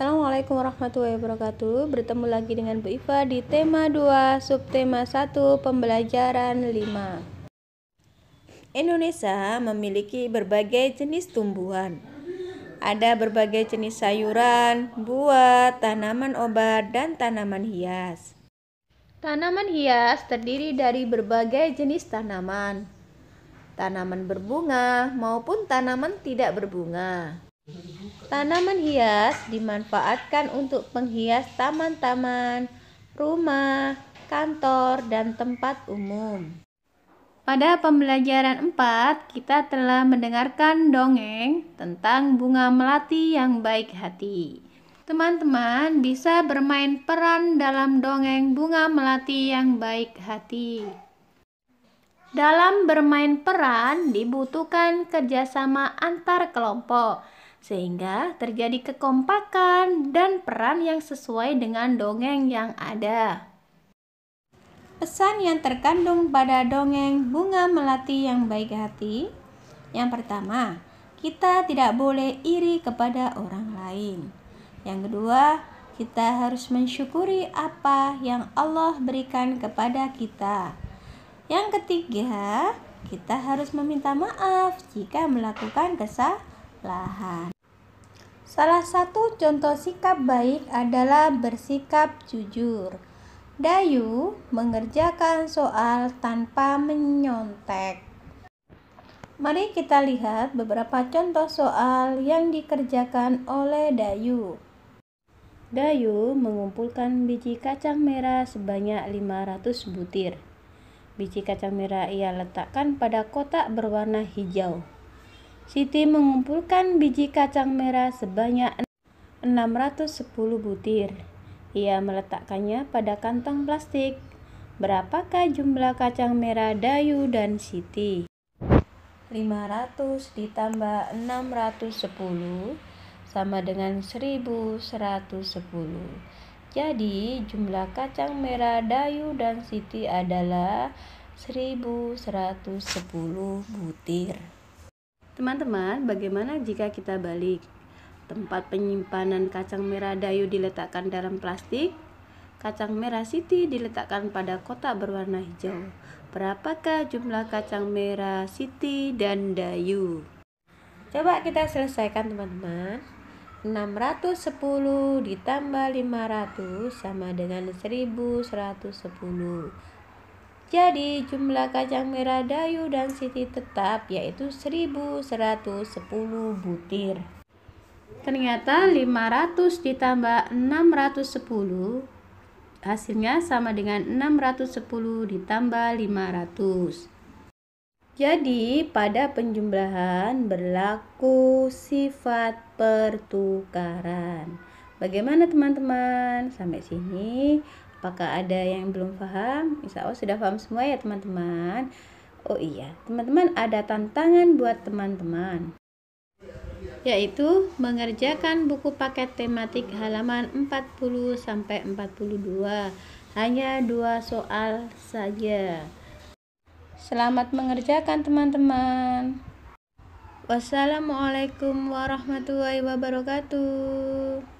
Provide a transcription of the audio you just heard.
Assalamualaikum warahmatullahi wabarakatuh. Bertemu lagi dengan Bu Iva di tema 2, subtema 1, pembelajaran 5. Indonesia memiliki berbagai jenis tumbuhan. Ada berbagai jenis sayuran, buah, tanaman obat, dan tanaman hias. Tanaman hias terdiri dari berbagai jenis tanaman, tanaman berbunga maupun tanaman tidak berbunga. Tanaman hias dimanfaatkan untuk penghias taman-taman, rumah, kantor, dan tempat umum. Pada pembelajaran 4, kita telah mendengarkan dongeng tentang bunga melati yang baik hati. Teman-teman bisa bermain peran dalam dongeng bunga melati yang baik hati. Dalam bermain peran dibutuhkan kerjasama antar kelompok sehingga terjadi kekompakan dan peran yang sesuai dengan dongeng yang ada. Pesan yang terkandung pada dongeng Bunga Melati yang Baik Hati Yang pertama, kita tidak boleh iri kepada orang lain Yang kedua, kita harus mensyukuri apa yang Allah berikan kepada kita Yang ketiga, kita harus meminta maaf jika melakukan kesalahan lahan. Salah satu contoh sikap baik adalah bersikap jujur. Dayu mengerjakan soal tanpa menyontek. Mari kita lihat beberapa contoh soal yang dikerjakan oleh Dayu. Dayu mengumpulkan biji kacang merah sebanyak 500 butir. Biji kacang merah ia letakkan pada kotak berwarna hijau. Siti mengumpulkan biji kacang merah sebanyak 610 butir. Ia meletakkannya pada kantong plastik. Berapakah jumlah kacang merah Dayu dan Siti? 500 ditambah 610 sama dengan 1110. Jadi jumlah kacang merah Dayu dan Siti adalah 1110 butir. Teman-teman, bagaimana jika kita balik? Tempat penyimpanan kacang merah dayu diletakkan dalam plastik, kacang merah city diletakkan pada kotak berwarna hijau. Berapakah jumlah kacang merah city dan dayu? Coba kita selesaikan teman-teman. 610 ditambah 500 sama dengan 1110. Jadi jumlah kacang merah dayu dan siti tetap yaitu 1110 butir. Ternyata 500 ditambah 610 hasilnya sama dengan 610 ditambah 500. Jadi pada penjumlahan berlaku sifat pertukaran. Bagaimana teman-teman? Sampai sini Apakah ada yang belum paham? Insya Allah sudah paham semua ya teman-teman. Oh iya, teman-teman ada tantangan buat teman-teman yaitu mengerjakan buku paket tematik halaman 40 sampai 42. Hanya dua soal saja. Selamat mengerjakan teman-teman. Wassalamualaikum warahmatullahi wabarakatuh.